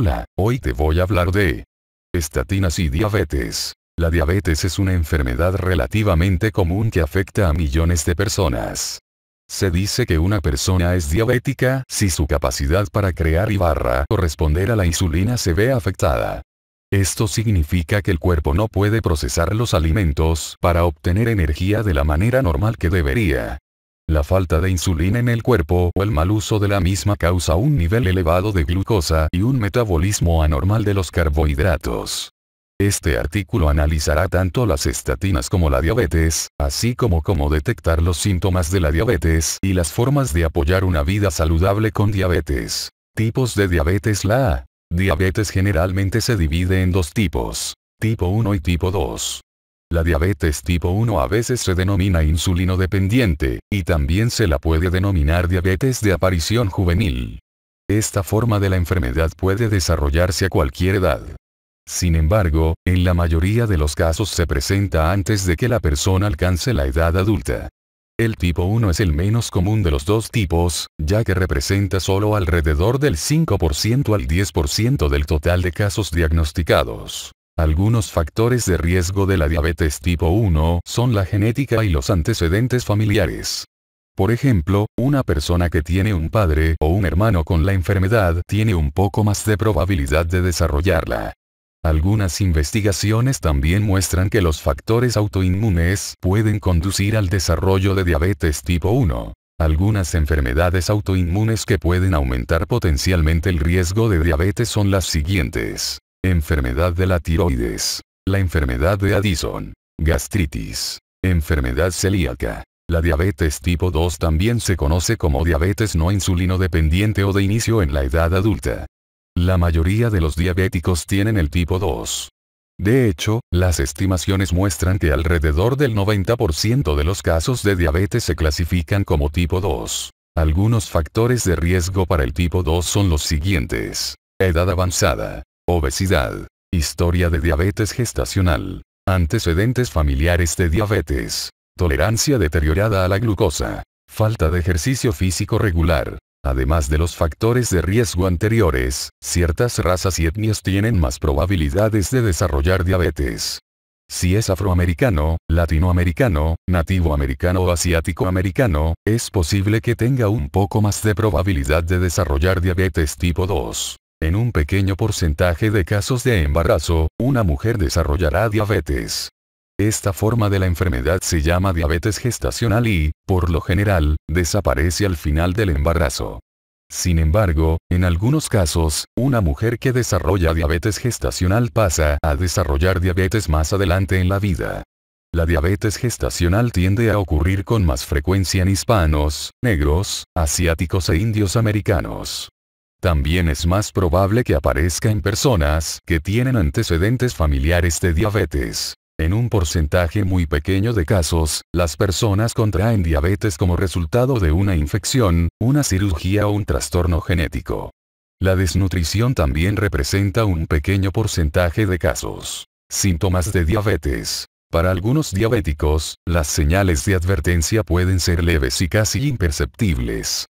Hola, hoy te voy a hablar de estatinas y diabetes. La diabetes es una enfermedad relativamente común que afecta a millones de personas. Se dice que una persona es diabética si su capacidad para crear y barra corresponder a la insulina se ve afectada. Esto significa que el cuerpo no puede procesar los alimentos para obtener energía de la manera normal que debería. La falta de insulina en el cuerpo o el mal uso de la misma causa un nivel elevado de glucosa y un metabolismo anormal de los carbohidratos. Este artículo analizará tanto las estatinas como la diabetes, así como cómo detectar los síntomas de la diabetes y las formas de apoyar una vida saludable con diabetes. Tipos de diabetes La Diabetes generalmente se divide en dos tipos, tipo 1 y tipo 2. La diabetes tipo 1 a veces se denomina insulino dependiente, y también se la puede denominar diabetes de aparición juvenil. Esta forma de la enfermedad puede desarrollarse a cualquier edad. Sin embargo, en la mayoría de los casos se presenta antes de que la persona alcance la edad adulta. El tipo 1 es el menos común de los dos tipos, ya que representa solo alrededor del 5% al 10% del total de casos diagnosticados. Algunos factores de riesgo de la diabetes tipo 1 son la genética y los antecedentes familiares. Por ejemplo, una persona que tiene un padre o un hermano con la enfermedad tiene un poco más de probabilidad de desarrollarla. Algunas investigaciones también muestran que los factores autoinmunes pueden conducir al desarrollo de diabetes tipo 1. Algunas enfermedades autoinmunes que pueden aumentar potencialmente el riesgo de diabetes son las siguientes. Enfermedad de la tiroides. La enfermedad de Addison. Gastritis. Enfermedad celíaca. La diabetes tipo 2 también se conoce como diabetes no insulino dependiente o de inicio en la edad adulta. La mayoría de los diabéticos tienen el tipo 2. De hecho, las estimaciones muestran que alrededor del 90% de los casos de diabetes se clasifican como tipo 2. Algunos factores de riesgo para el tipo 2 son los siguientes. Edad avanzada. Obesidad. Historia de diabetes gestacional. Antecedentes familiares de diabetes. Tolerancia deteriorada a la glucosa. Falta de ejercicio físico regular. Además de los factores de riesgo anteriores, ciertas razas y etnias tienen más probabilidades de desarrollar diabetes. Si es afroamericano, latinoamericano, nativo americano o asiático americano, es posible que tenga un poco más de probabilidad de desarrollar diabetes tipo 2. En un pequeño porcentaje de casos de embarazo, una mujer desarrollará diabetes. Esta forma de la enfermedad se llama diabetes gestacional y, por lo general, desaparece al final del embarazo. Sin embargo, en algunos casos, una mujer que desarrolla diabetes gestacional pasa a desarrollar diabetes más adelante en la vida. La diabetes gestacional tiende a ocurrir con más frecuencia en hispanos, negros, asiáticos e indios americanos. También es más probable que aparezca en personas que tienen antecedentes familiares de diabetes. En un porcentaje muy pequeño de casos, las personas contraen diabetes como resultado de una infección, una cirugía o un trastorno genético. La desnutrición también representa un pequeño porcentaje de casos. Síntomas de diabetes. Para algunos diabéticos, las señales de advertencia pueden ser leves y casi imperceptibles.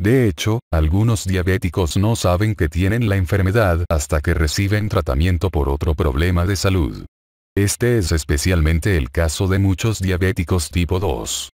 De hecho, algunos diabéticos no saben que tienen la enfermedad hasta que reciben tratamiento por otro problema de salud. Este es especialmente el caso de muchos diabéticos tipo 2.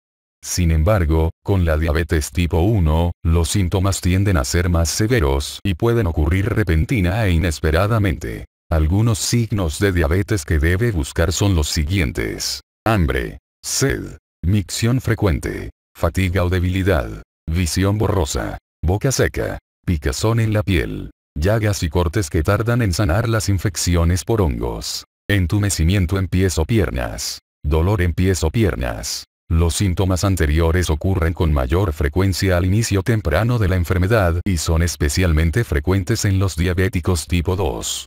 Sin embargo, con la diabetes tipo 1, los síntomas tienden a ser más severos y pueden ocurrir repentina e inesperadamente. Algunos signos de diabetes que debe buscar son los siguientes. Hambre, sed, micción frecuente, fatiga o debilidad, Visión borrosa. Boca seca. Picazón en la piel. Llagas y cortes que tardan en sanar las infecciones por hongos. Entumecimiento en pies o piernas. Dolor en pies o piernas. Los síntomas anteriores ocurren con mayor frecuencia al inicio temprano de la enfermedad y son especialmente frecuentes en los diabéticos tipo 2.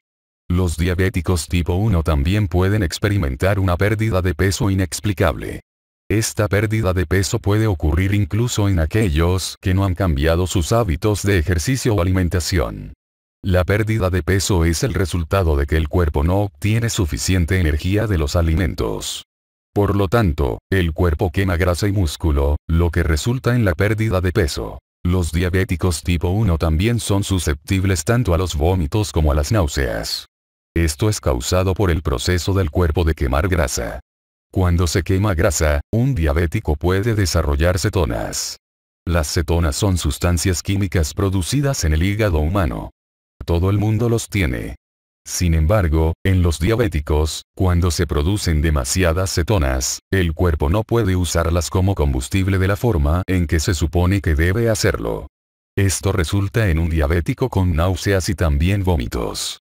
Los diabéticos tipo 1 también pueden experimentar una pérdida de peso inexplicable. Esta pérdida de peso puede ocurrir incluso en aquellos que no han cambiado sus hábitos de ejercicio o alimentación. La pérdida de peso es el resultado de que el cuerpo no obtiene suficiente energía de los alimentos. Por lo tanto, el cuerpo quema grasa y músculo, lo que resulta en la pérdida de peso. Los diabéticos tipo 1 también son susceptibles tanto a los vómitos como a las náuseas. Esto es causado por el proceso del cuerpo de quemar grasa. Cuando se quema grasa, un diabético puede desarrollar cetonas. Las cetonas son sustancias químicas producidas en el hígado humano. Todo el mundo los tiene. Sin embargo, en los diabéticos, cuando se producen demasiadas cetonas, el cuerpo no puede usarlas como combustible de la forma en que se supone que debe hacerlo. Esto resulta en un diabético con náuseas y también vómitos.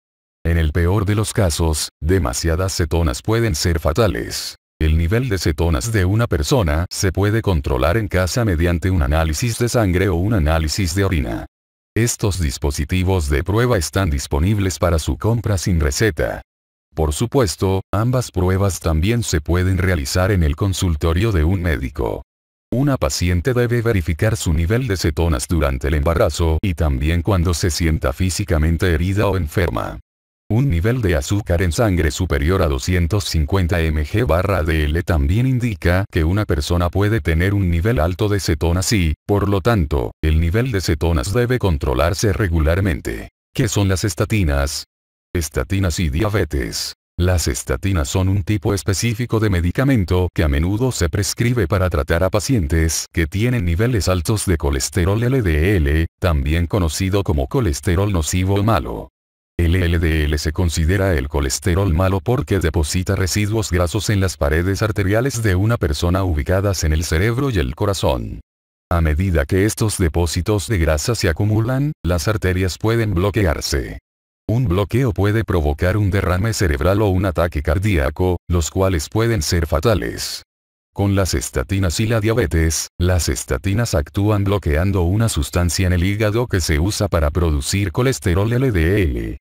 En el peor de los casos, demasiadas cetonas pueden ser fatales. El nivel de cetonas de una persona se puede controlar en casa mediante un análisis de sangre o un análisis de orina. Estos dispositivos de prueba están disponibles para su compra sin receta. Por supuesto, ambas pruebas también se pueden realizar en el consultorio de un médico. Una paciente debe verificar su nivel de cetonas durante el embarazo y también cuando se sienta físicamente herida o enferma. Un nivel de azúcar en sangre superior a 250 mg barra DL también indica que una persona puede tener un nivel alto de cetonas y, por lo tanto, el nivel de cetonas debe controlarse regularmente. ¿Qué son las estatinas? Estatinas y diabetes. Las estatinas son un tipo específico de medicamento que a menudo se prescribe para tratar a pacientes que tienen niveles altos de colesterol LDL, también conocido como colesterol nocivo o malo. El LDL se considera el colesterol malo porque deposita residuos grasos en las paredes arteriales de una persona ubicadas en el cerebro y el corazón. A medida que estos depósitos de grasa se acumulan, las arterias pueden bloquearse. Un bloqueo puede provocar un derrame cerebral o un ataque cardíaco, los cuales pueden ser fatales. Con las estatinas y la diabetes, las estatinas actúan bloqueando una sustancia en el hígado que se usa para producir colesterol LDL.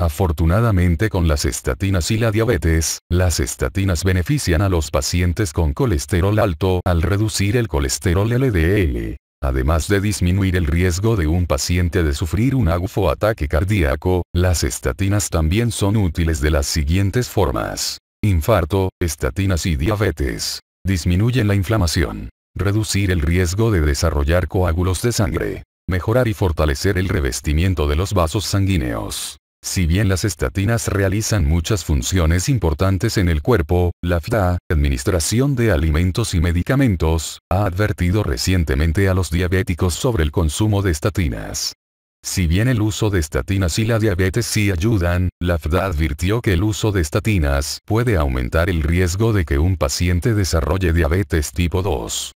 Afortunadamente con las estatinas y la diabetes, las estatinas benefician a los pacientes con colesterol alto al reducir el colesterol LDL además de disminuir el riesgo de un paciente de sufrir un agufo ataque cardíaco, las estatinas también son útiles de las siguientes formas. Infarto, estatinas y diabetes. Disminuyen la inflamación. Reducir el riesgo de desarrollar coágulos de sangre. Mejorar y fortalecer el revestimiento de los vasos sanguíneos. Si bien las estatinas realizan muchas funciones importantes en el cuerpo, la FDA, Administración de Alimentos y Medicamentos, ha advertido recientemente a los diabéticos sobre el consumo de estatinas. Si bien el uso de estatinas y la diabetes sí ayudan, la FDA advirtió que el uso de estatinas puede aumentar el riesgo de que un paciente desarrolle diabetes tipo 2.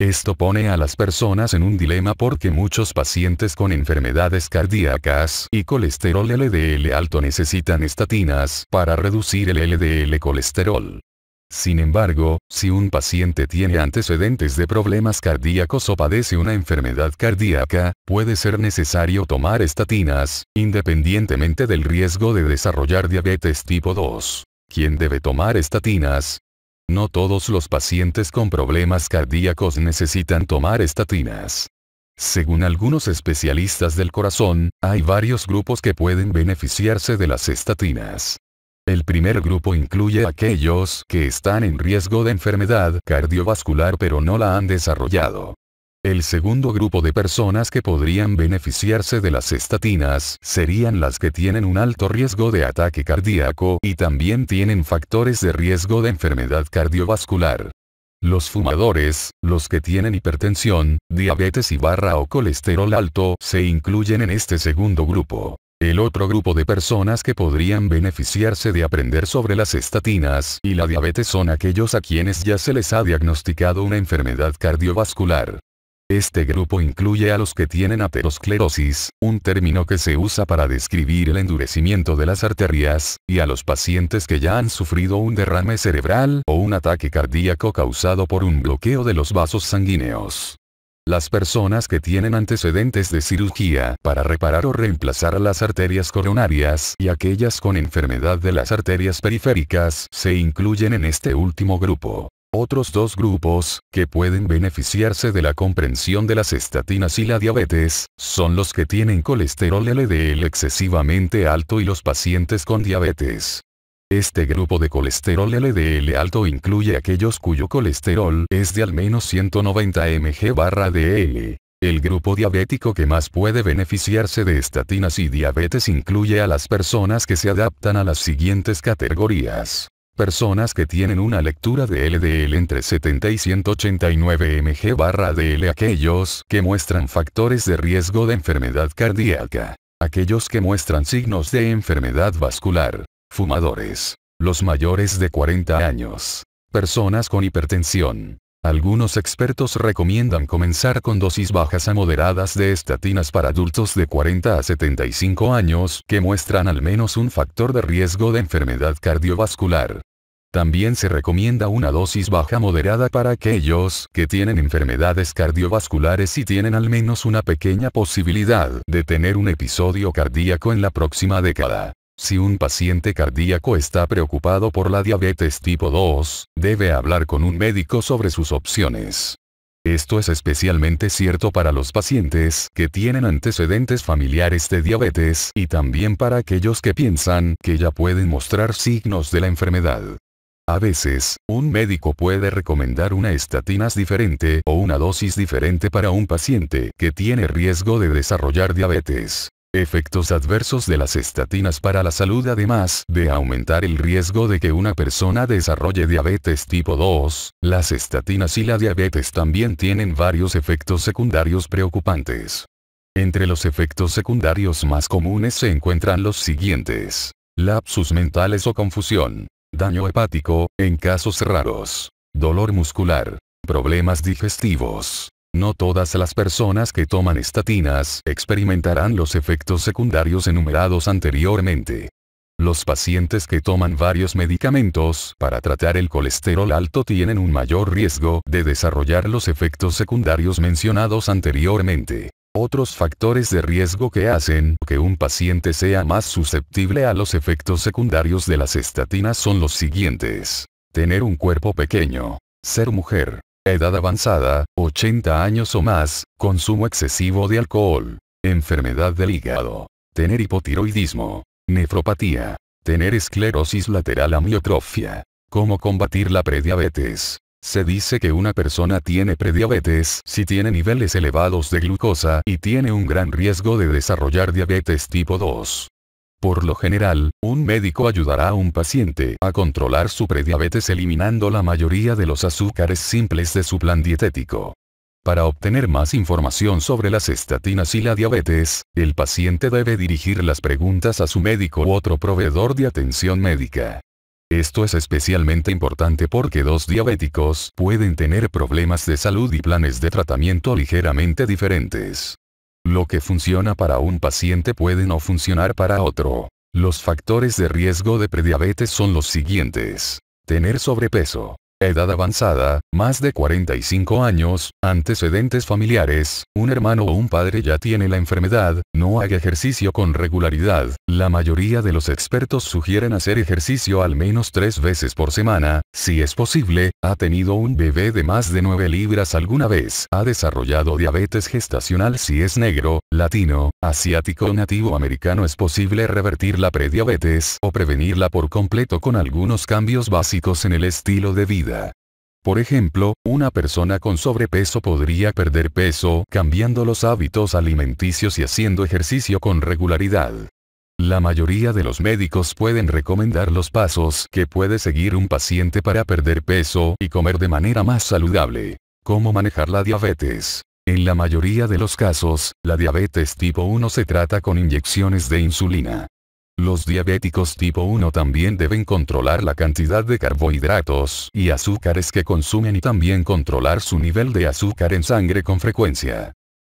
Esto pone a las personas en un dilema porque muchos pacientes con enfermedades cardíacas y colesterol LDL alto necesitan estatinas para reducir el LDL colesterol. Sin embargo, si un paciente tiene antecedentes de problemas cardíacos o padece una enfermedad cardíaca, puede ser necesario tomar estatinas, independientemente del riesgo de desarrollar diabetes tipo 2. ¿Quién debe tomar estatinas? No todos los pacientes con problemas cardíacos necesitan tomar estatinas. Según algunos especialistas del corazón, hay varios grupos que pueden beneficiarse de las estatinas. El primer grupo incluye a aquellos que están en riesgo de enfermedad cardiovascular pero no la han desarrollado. El segundo grupo de personas que podrían beneficiarse de las estatinas serían las que tienen un alto riesgo de ataque cardíaco y también tienen factores de riesgo de enfermedad cardiovascular. Los fumadores, los que tienen hipertensión, diabetes y barra o colesterol alto se incluyen en este segundo grupo. El otro grupo de personas que podrían beneficiarse de aprender sobre las estatinas y la diabetes son aquellos a quienes ya se les ha diagnosticado una enfermedad cardiovascular. Este grupo incluye a los que tienen aterosclerosis, un término que se usa para describir el endurecimiento de las arterias, y a los pacientes que ya han sufrido un derrame cerebral o un ataque cardíaco causado por un bloqueo de los vasos sanguíneos. Las personas que tienen antecedentes de cirugía para reparar o reemplazar las arterias coronarias y aquellas con enfermedad de las arterias periféricas se incluyen en este último grupo. Otros dos grupos, que pueden beneficiarse de la comprensión de las estatinas y la diabetes, son los que tienen colesterol LDL excesivamente alto y los pacientes con diabetes. Este grupo de colesterol LDL alto incluye aquellos cuyo colesterol es de al menos 190 mg barra DL. El grupo diabético que más puede beneficiarse de estatinas y diabetes incluye a las personas que se adaptan a las siguientes categorías. Personas que tienen una lectura de LDL entre 70 y 189 mg barra DL aquellos que muestran factores de riesgo de enfermedad cardíaca. Aquellos que muestran signos de enfermedad vascular fumadores, los mayores de 40 años, personas con hipertensión. Algunos expertos recomiendan comenzar con dosis bajas a moderadas de estatinas para adultos de 40 a 75 años que muestran al menos un factor de riesgo de enfermedad cardiovascular. También se recomienda una dosis baja moderada para aquellos que tienen enfermedades cardiovasculares y tienen al menos una pequeña posibilidad de tener un episodio cardíaco en la próxima década. Si un paciente cardíaco está preocupado por la diabetes tipo 2, debe hablar con un médico sobre sus opciones. Esto es especialmente cierto para los pacientes que tienen antecedentes familiares de diabetes y también para aquellos que piensan que ya pueden mostrar signos de la enfermedad. A veces, un médico puede recomendar una estatinas diferente o una dosis diferente para un paciente que tiene riesgo de desarrollar diabetes. Efectos adversos de las estatinas para la salud Además de aumentar el riesgo de que una persona desarrolle diabetes tipo 2, las estatinas y la diabetes también tienen varios efectos secundarios preocupantes. Entre los efectos secundarios más comunes se encuentran los siguientes. Lapsus mentales o confusión. Daño hepático, en casos raros. Dolor muscular. Problemas digestivos. No todas las personas que toman estatinas experimentarán los efectos secundarios enumerados anteriormente. Los pacientes que toman varios medicamentos para tratar el colesterol alto tienen un mayor riesgo de desarrollar los efectos secundarios mencionados anteriormente. Otros factores de riesgo que hacen que un paciente sea más susceptible a los efectos secundarios de las estatinas son los siguientes. Tener un cuerpo pequeño. Ser mujer edad avanzada, 80 años o más, consumo excesivo de alcohol, enfermedad del hígado, tener hipotiroidismo, nefropatía, tener esclerosis lateral amiotrofia. ¿Cómo combatir la prediabetes? Se dice que una persona tiene prediabetes si tiene niveles elevados de glucosa y tiene un gran riesgo de desarrollar diabetes tipo 2. Por lo general, un médico ayudará a un paciente a controlar su prediabetes eliminando la mayoría de los azúcares simples de su plan dietético. Para obtener más información sobre las estatinas y la diabetes, el paciente debe dirigir las preguntas a su médico u otro proveedor de atención médica. Esto es especialmente importante porque dos diabéticos pueden tener problemas de salud y planes de tratamiento ligeramente diferentes. Lo que funciona para un paciente puede no funcionar para otro. Los factores de riesgo de prediabetes son los siguientes. Tener sobrepeso, edad avanzada, más de 45 años, antecedentes familiares, un hermano o un padre ya tiene la enfermedad, no haga ejercicio con regularidad. La mayoría de los expertos sugieren hacer ejercicio al menos tres veces por semana, si es posible, ha tenido un bebé de más de 9 libras alguna vez, ha desarrollado diabetes gestacional si es negro, latino, asiático o nativo americano es posible revertir la prediabetes o prevenirla por completo con algunos cambios básicos en el estilo de vida. Por ejemplo, una persona con sobrepeso podría perder peso cambiando los hábitos alimenticios y haciendo ejercicio con regularidad. La mayoría de los médicos pueden recomendar los pasos que puede seguir un paciente para perder peso y comer de manera más saludable. Cómo manejar la diabetes. En la mayoría de los casos, la diabetes tipo 1 se trata con inyecciones de insulina. Los diabéticos tipo 1 también deben controlar la cantidad de carbohidratos y azúcares que consumen y también controlar su nivel de azúcar en sangre con frecuencia.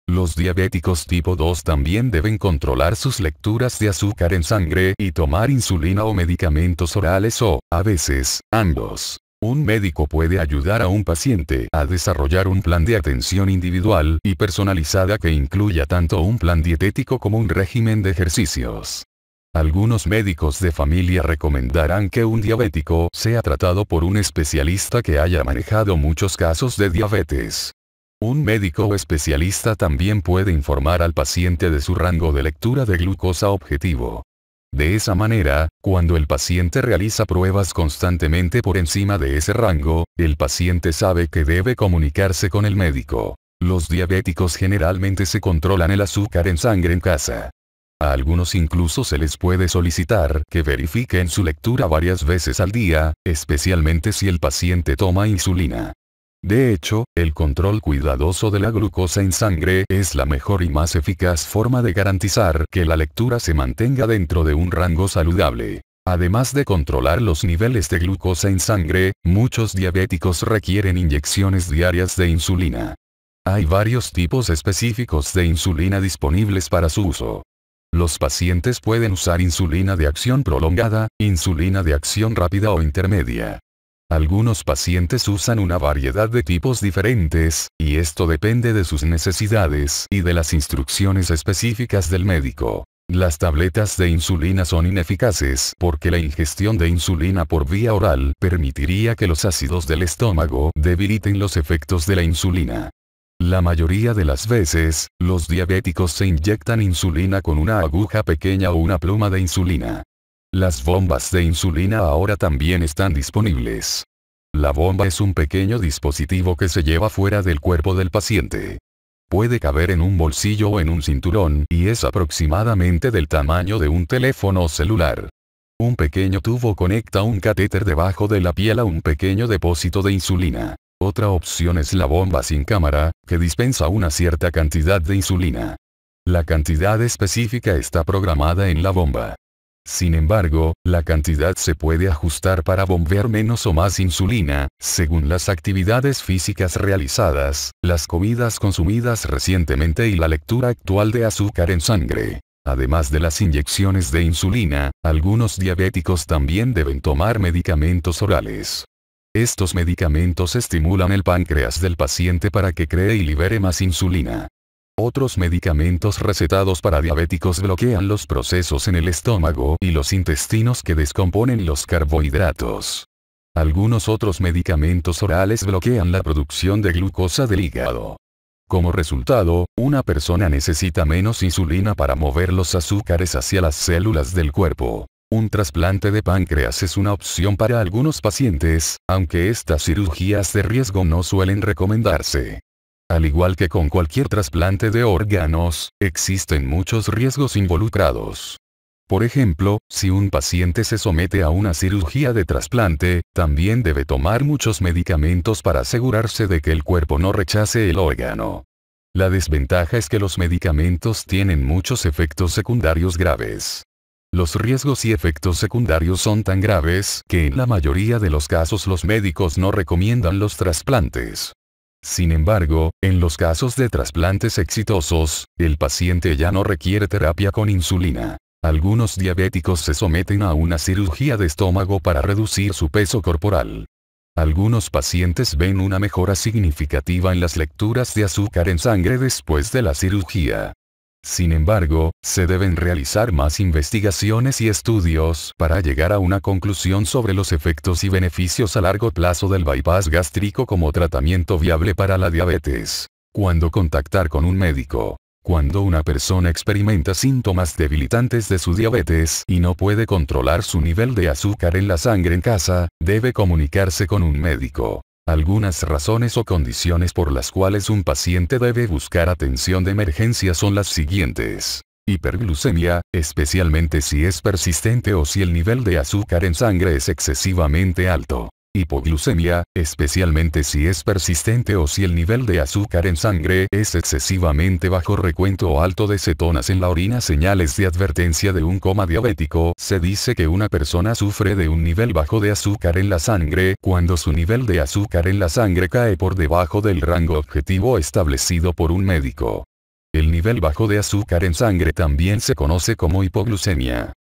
Los diabéticos tipo 2 también deben controlar sus lecturas de azúcar en sangre y tomar insulina o medicamentos orales o, a veces, ambos. Un médico puede ayudar a un paciente a desarrollar un plan de atención individual y personalizada que incluya tanto un plan dietético como un régimen de ejercicios. Algunos médicos de familia recomendarán que un diabético sea tratado por un especialista que haya manejado muchos casos de diabetes. Un médico o especialista también puede informar al paciente de su rango de lectura de glucosa objetivo. De esa manera, cuando el paciente realiza pruebas constantemente por encima de ese rango, el paciente sabe que debe comunicarse con el médico. Los diabéticos generalmente se controlan el azúcar en sangre en casa. A algunos incluso se les puede solicitar que verifiquen su lectura varias veces al día, especialmente si el paciente toma insulina. De hecho, el control cuidadoso de la glucosa en sangre es la mejor y más eficaz forma de garantizar que la lectura se mantenga dentro de un rango saludable. Además de controlar los niveles de glucosa en sangre, muchos diabéticos requieren inyecciones diarias de insulina. Hay varios tipos específicos de insulina disponibles para su uso. Los pacientes pueden usar insulina de acción prolongada, insulina de acción rápida o intermedia. Algunos pacientes usan una variedad de tipos diferentes, y esto depende de sus necesidades y de las instrucciones específicas del médico. Las tabletas de insulina son ineficaces porque la ingestión de insulina por vía oral permitiría que los ácidos del estómago debiliten los efectos de la insulina. La mayoría de las veces, los diabéticos se inyectan insulina con una aguja pequeña o una pluma de insulina. Las bombas de insulina ahora también están disponibles. La bomba es un pequeño dispositivo que se lleva fuera del cuerpo del paciente. Puede caber en un bolsillo o en un cinturón y es aproximadamente del tamaño de un teléfono celular. Un pequeño tubo conecta un catéter debajo de la piel a un pequeño depósito de insulina. Otra opción es la bomba sin cámara, que dispensa una cierta cantidad de insulina. La cantidad específica está programada en la bomba. Sin embargo, la cantidad se puede ajustar para bombear menos o más insulina, según las actividades físicas realizadas, las comidas consumidas recientemente y la lectura actual de azúcar en sangre. Además de las inyecciones de insulina, algunos diabéticos también deben tomar medicamentos orales. Estos medicamentos estimulan el páncreas del paciente para que cree y libere más insulina. Otros medicamentos recetados para diabéticos bloquean los procesos en el estómago y los intestinos que descomponen los carbohidratos. Algunos otros medicamentos orales bloquean la producción de glucosa del hígado. Como resultado, una persona necesita menos insulina para mover los azúcares hacia las células del cuerpo. Un trasplante de páncreas es una opción para algunos pacientes, aunque estas cirugías de riesgo no suelen recomendarse. Al igual que con cualquier trasplante de órganos, existen muchos riesgos involucrados. Por ejemplo, si un paciente se somete a una cirugía de trasplante, también debe tomar muchos medicamentos para asegurarse de que el cuerpo no rechace el órgano. La desventaja es que los medicamentos tienen muchos efectos secundarios graves. Los riesgos y efectos secundarios son tan graves que en la mayoría de los casos los médicos no recomiendan los trasplantes. Sin embargo, en los casos de trasplantes exitosos, el paciente ya no requiere terapia con insulina. Algunos diabéticos se someten a una cirugía de estómago para reducir su peso corporal. Algunos pacientes ven una mejora significativa en las lecturas de azúcar en sangre después de la cirugía. Sin embargo, se deben realizar más investigaciones y estudios para llegar a una conclusión sobre los efectos y beneficios a largo plazo del bypass gástrico como tratamiento viable para la diabetes. Cuando contactar con un médico. Cuando una persona experimenta síntomas debilitantes de su diabetes y no puede controlar su nivel de azúcar en la sangre en casa, debe comunicarse con un médico. Algunas razones o condiciones por las cuales un paciente debe buscar atención de emergencia son las siguientes. Hiperglucemia, especialmente si es persistente o si el nivel de azúcar en sangre es excesivamente alto hipoglucemia, especialmente si es persistente o si el nivel de azúcar en sangre es excesivamente bajo recuento o alto de cetonas en la orina señales de advertencia de un coma diabético, se dice que una persona sufre de un nivel bajo de azúcar en la sangre cuando su nivel de azúcar en la sangre cae por debajo del rango objetivo establecido por un médico. El nivel bajo de azúcar en sangre también se conoce como hipoglucemia.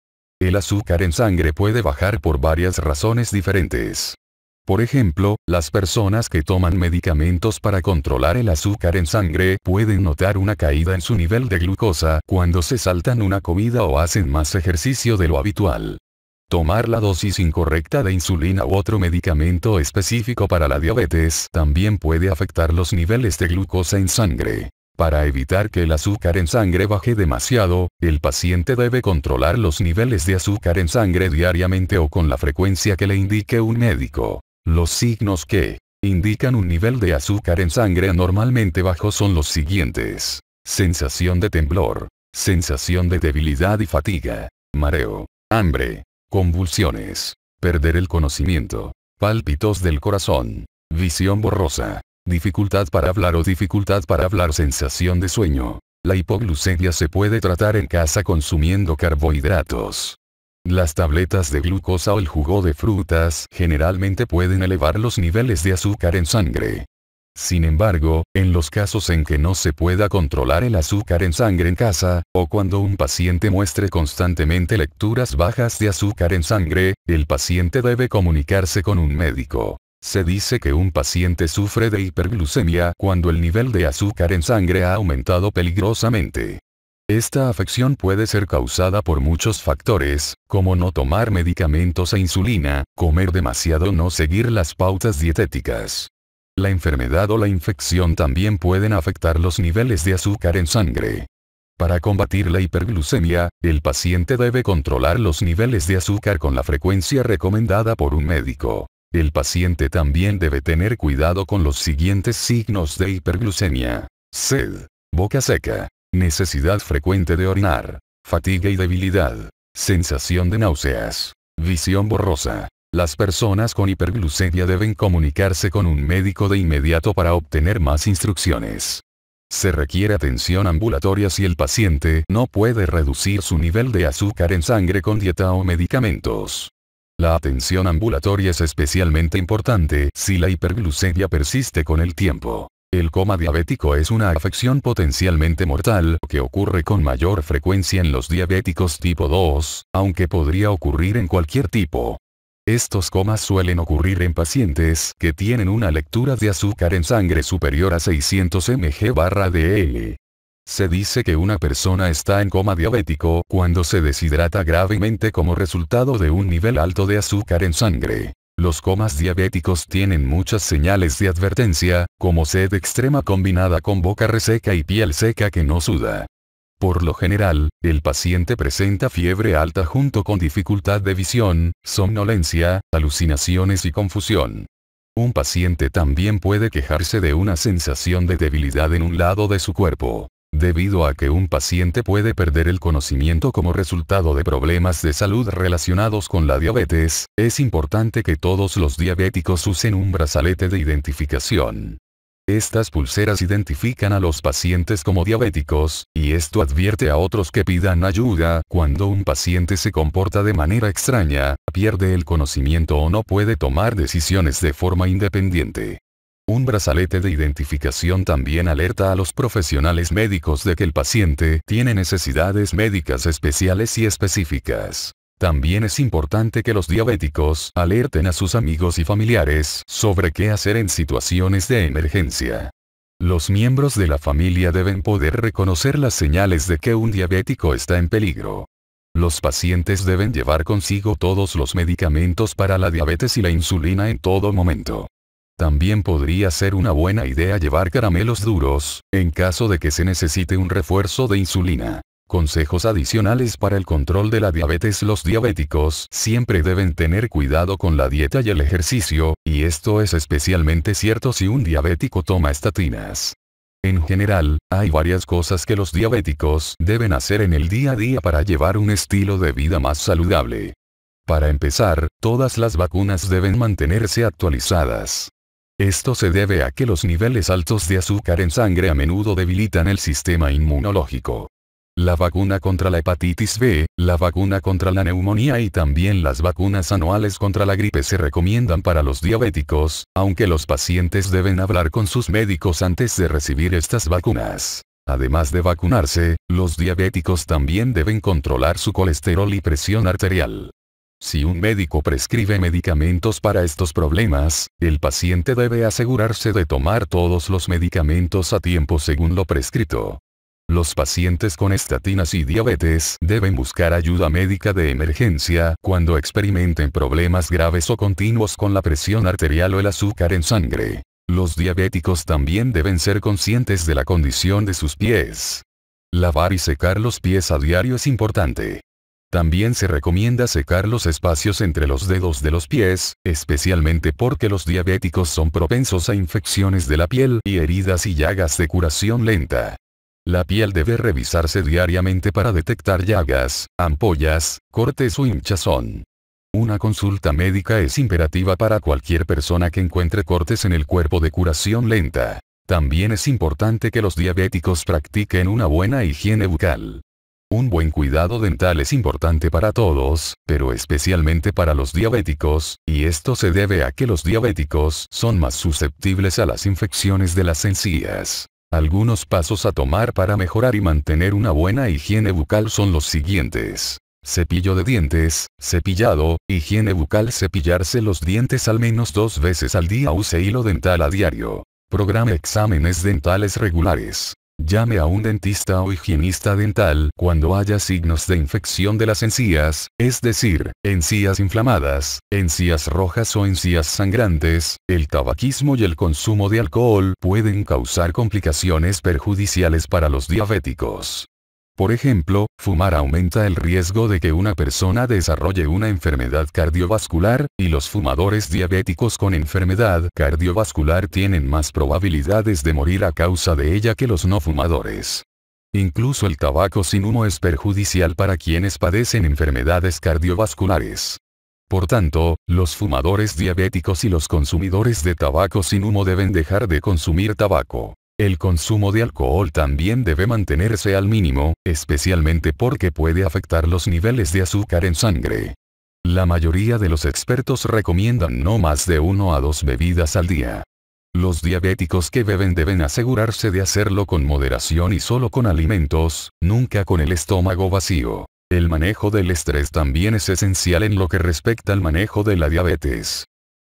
El azúcar en sangre puede bajar por varias razones diferentes. Por ejemplo, las personas que toman medicamentos para controlar el azúcar en sangre pueden notar una caída en su nivel de glucosa cuando se saltan una comida o hacen más ejercicio de lo habitual. Tomar la dosis incorrecta de insulina u otro medicamento específico para la diabetes también puede afectar los niveles de glucosa en sangre. Para evitar que el azúcar en sangre baje demasiado, el paciente debe controlar los niveles de azúcar en sangre diariamente o con la frecuencia que le indique un médico. Los signos que indican un nivel de azúcar en sangre anormalmente bajo son los siguientes. Sensación de temblor, sensación de debilidad y fatiga, mareo, hambre, convulsiones, perder el conocimiento, pálpitos del corazón, visión borrosa, dificultad para hablar o dificultad para hablar, sensación de sueño. La hipoglucemia se puede tratar en casa consumiendo carbohidratos. Las tabletas de glucosa o el jugo de frutas generalmente pueden elevar los niveles de azúcar en sangre. Sin embargo, en los casos en que no se pueda controlar el azúcar en sangre en casa, o cuando un paciente muestre constantemente lecturas bajas de azúcar en sangre, el paciente debe comunicarse con un médico. Se dice que un paciente sufre de hiperglucemia cuando el nivel de azúcar en sangre ha aumentado peligrosamente. Esta afección puede ser causada por muchos factores, como no tomar medicamentos e insulina, comer demasiado o no seguir las pautas dietéticas. La enfermedad o la infección también pueden afectar los niveles de azúcar en sangre. Para combatir la hiperglucemia, el paciente debe controlar los niveles de azúcar con la frecuencia recomendada por un médico. El paciente también debe tener cuidado con los siguientes signos de hiperglucemia. Sed, boca seca, Necesidad frecuente de orinar. Fatiga y debilidad. Sensación de náuseas. Visión borrosa. Las personas con hiperglucemia deben comunicarse con un médico de inmediato para obtener más instrucciones. Se requiere atención ambulatoria si el paciente no puede reducir su nivel de azúcar en sangre con dieta o medicamentos. La atención ambulatoria es especialmente importante si la hiperglucemia persiste con el tiempo. El coma diabético es una afección potencialmente mortal que ocurre con mayor frecuencia en los diabéticos tipo 2, aunque podría ocurrir en cualquier tipo. Estos comas suelen ocurrir en pacientes que tienen una lectura de azúcar en sangre superior a 600 mg barra DL. Se dice que una persona está en coma diabético cuando se deshidrata gravemente como resultado de un nivel alto de azúcar en sangre. Los comas diabéticos tienen muchas señales de advertencia, como sed extrema combinada con boca reseca y piel seca que no suda. Por lo general, el paciente presenta fiebre alta junto con dificultad de visión, somnolencia, alucinaciones y confusión. Un paciente también puede quejarse de una sensación de debilidad en un lado de su cuerpo debido a que un paciente puede perder el conocimiento como resultado de problemas de salud relacionados con la diabetes, es importante que todos los diabéticos usen un brazalete de identificación. Estas pulseras identifican a los pacientes como diabéticos, y esto advierte a otros que pidan ayuda cuando un paciente se comporta de manera extraña, pierde el conocimiento o no puede tomar decisiones de forma independiente. Un brazalete de identificación también alerta a los profesionales médicos de que el paciente tiene necesidades médicas especiales y específicas. También es importante que los diabéticos alerten a sus amigos y familiares sobre qué hacer en situaciones de emergencia. Los miembros de la familia deben poder reconocer las señales de que un diabético está en peligro. Los pacientes deben llevar consigo todos los medicamentos para la diabetes y la insulina en todo momento. También podría ser una buena idea llevar caramelos duros, en caso de que se necesite un refuerzo de insulina. Consejos adicionales para el control de la diabetes Los diabéticos siempre deben tener cuidado con la dieta y el ejercicio, y esto es especialmente cierto si un diabético toma estatinas. En general, hay varias cosas que los diabéticos deben hacer en el día a día para llevar un estilo de vida más saludable. Para empezar, todas las vacunas deben mantenerse actualizadas. Esto se debe a que los niveles altos de azúcar en sangre a menudo debilitan el sistema inmunológico. La vacuna contra la hepatitis B, la vacuna contra la neumonía y también las vacunas anuales contra la gripe se recomiendan para los diabéticos, aunque los pacientes deben hablar con sus médicos antes de recibir estas vacunas. Además de vacunarse, los diabéticos también deben controlar su colesterol y presión arterial. Si un médico prescribe medicamentos para estos problemas, el paciente debe asegurarse de tomar todos los medicamentos a tiempo según lo prescrito. Los pacientes con estatinas y diabetes deben buscar ayuda médica de emergencia cuando experimenten problemas graves o continuos con la presión arterial o el azúcar en sangre. Los diabéticos también deben ser conscientes de la condición de sus pies. Lavar y secar los pies a diario es importante. También se recomienda secar los espacios entre los dedos de los pies, especialmente porque los diabéticos son propensos a infecciones de la piel y heridas y llagas de curación lenta. La piel debe revisarse diariamente para detectar llagas, ampollas, cortes o hinchazón. Una consulta médica es imperativa para cualquier persona que encuentre cortes en el cuerpo de curación lenta. También es importante que los diabéticos practiquen una buena higiene bucal. Un buen cuidado dental es importante para todos, pero especialmente para los diabéticos, y esto se debe a que los diabéticos son más susceptibles a las infecciones de las encías. Algunos pasos a tomar para mejorar y mantener una buena higiene bucal son los siguientes. Cepillo de dientes, cepillado, higiene bucal cepillarse los dientes al menos dos veces al día use hilo dental a diario. Programa exámenes dentales regulares. Llame a un dentista o higienista dental cuando haya signos de infección de las encías, es decir, encías inflamadas, encías rojas o encías sangrantes. El tabaquismo y el consumo de alcohol pueden causar complicaciones perjudiciales para los diabéticos. Por ejemplo, fumar aumenta el riesgo de que una persona desarrolle una enfermedad cardiovascular, y los fumadores diabéticos con enfermedad cardiovascular tienen más probabilidades de morir a causa de ella que los no fumadores. Incluso el tabaco sin humo es perjudicial para quienes padecen enfermedades cardiovasculares. Por tanto, los fumadores diabéticos y los consumidores de tabaco sin humo deben dejar de consumir tabaco. El consumo de alcohol también debe mantenerse al mínimo, especialmente porque puede afectar los niveles de azúcar en sangre. La mayoría de los expertos recomiendan no más de uno a dos bebidas al día. Los diabéticos que beben deben asegurarse de hacerlo con moderación y solo con alimentos, nunca con el estómago vacío. El manejo del estrés también es esencial en lo que respecta al manejo de la diabetes.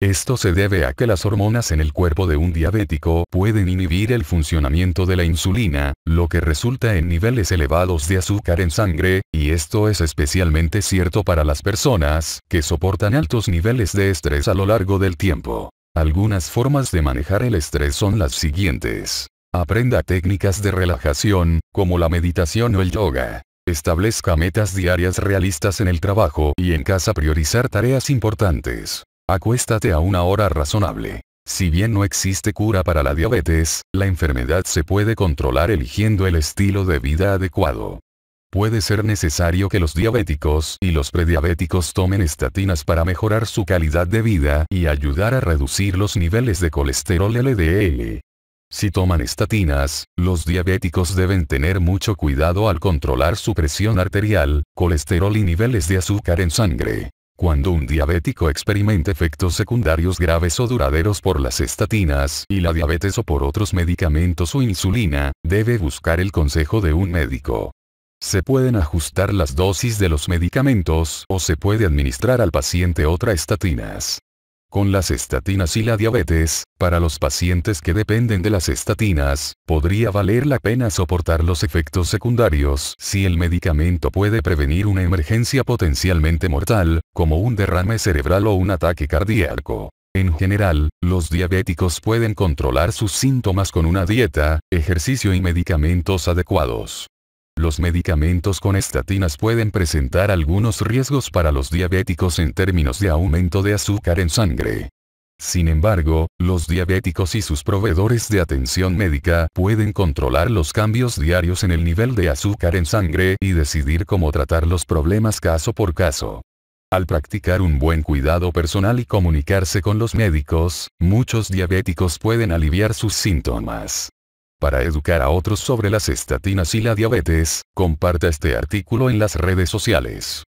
Esto se debe a que las hormonas en el cuerpo de un diabético pueden inhibir el funcionamiento de la insulina, lo que resulta en niveles elevados de azúcar en sangre, y esto es especialmente cierto para las personas que soportan altos niveles de estrés a lo largo del tiempo. Algunas formas de manejar el estrés son las siguientes. Aprenda técnicas de relajación, como la meditación o el yoga. Establezca metas diarias realistas en el trabajo y en casa priorizar tareas importantes. Acuéstate a una hora razonable. Si bien no existe cura para la diabetes, la enfermedad se puede controlar eligiendo el estilo de vida adecuado. Puede ser necesario que los diabéticos y los prediabéticos tomen estatinas para mejorar su calidad de vida y ayudar a reducir los niveles de colesterol LDL. Si toman estatinas, los diabéticos deben tener mucho cuidado al controlar su presión arterial, colesterol y niveles de azúcar en sangre. Cuando un diabético experimenta efectos secundarios graves o duraderos por las estatinas y la diabetes o por otros medicamentos o insulina, debe buscar el consejo de un médico. Se pueden ajustar las dosis de los medicamentos o se puede administrar al paciente otra estatinas. Con las estatinas y la diabetes, para los pacientes que dependen de las estatinas, podría valer la pena soportar los efectos secundarios si el medicamento puede prevenir una emergencia potencialmente mortal, como un derrame cerebral o un ataque cardíaco. En general, los diabéticos pueden controlar sus síntomas con una dieta, ejercicio y medicamentos adecuados. Los medicamentos con estatinas pueden presentar algunos riesgos para los diabéticos en términos de aumento de azúcar en sangre. Sin embargo, los diabéticos y sus proveedores de atención médica pueden controlar los cambios diarios en el nivel de azúcar en sangre y decidir cómo tratar los problemas caso por caso. Al practicar un buen cuidado personal y comunicarse con los médicos, muchos diabéticos pueden aliviar sus síntomas. Para educar a otros sobre las estatinas y la diabetes, comparta este artículo en las redes sociales.